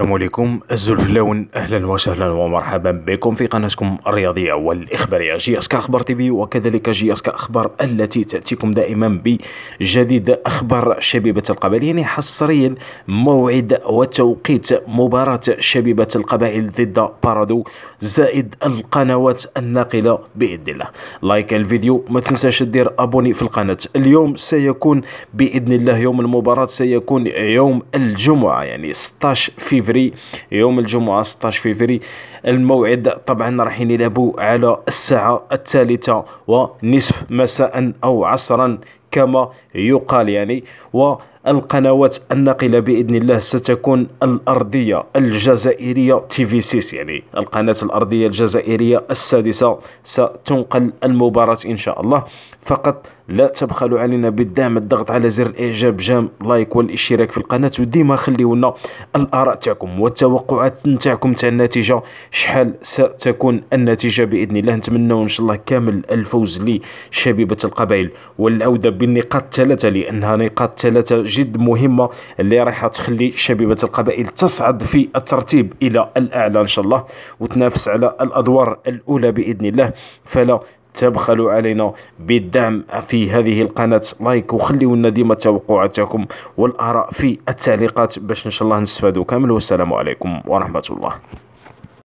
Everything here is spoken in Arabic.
السلام عليكم الزلفلاون اهلا وسهلا ومرحبا بكم في قناتكم الرياضيه والاخباريه جي اس اخبار تي في وكذلك جي اس اخبار التي تاتيكم دائما بجديد اخبار شبيبه القبائل يعني حصريا موعد وتوقيت مباراه شبيبه القبائل ضد بارادو زائد القنوات الناقله باذن الله لايك الفيديو ما تنساش دير ابوني في القناه اليوم سيكون باذن الله يوم المباراه سيكون يوم الجمعه يعني 16 في فيفري يوم الجمعة 16 فيفري الموعد طبعا راح يلعبوا على الساعة الثالثة ونصف مساء أو عصرا كما يقال يعني والقنوات الناقلة بإذن الله ستكون الأرضية الجزائرية تي في سيس يعني القناة الأرضية الجزائرية السادسة ستنقل المباراة إن شاء الله فقط لا تبخلوا علينا بالدعم الضغط على زر الإعجاب جام لايك والاشتراك في القناة وديما خليونا الآراء تاعكم والتوقعات تاعكم تاع النتيجة شحال ستكون النتيجة بإذن الله نتمنوا إن شاء الله كامل الفوز لشبيبة القبائل والعودة بالنقاط الثلاثه لانها نقاط ثلاثه جد مهمه اللي راح تخلي شبيبه القبائل تصعد في الترتيب الى الاعلى ان شاء الله وتنافس على الادوار الاولى باذن الله فلا تبخلوا علينا بالدعم في هذه القناة لايك وخليوا لنا ديما توقعاتكم والآراء في التعليقات باش إن شاء الله نستفادوا كامل والسلام عليكم ورحمة الله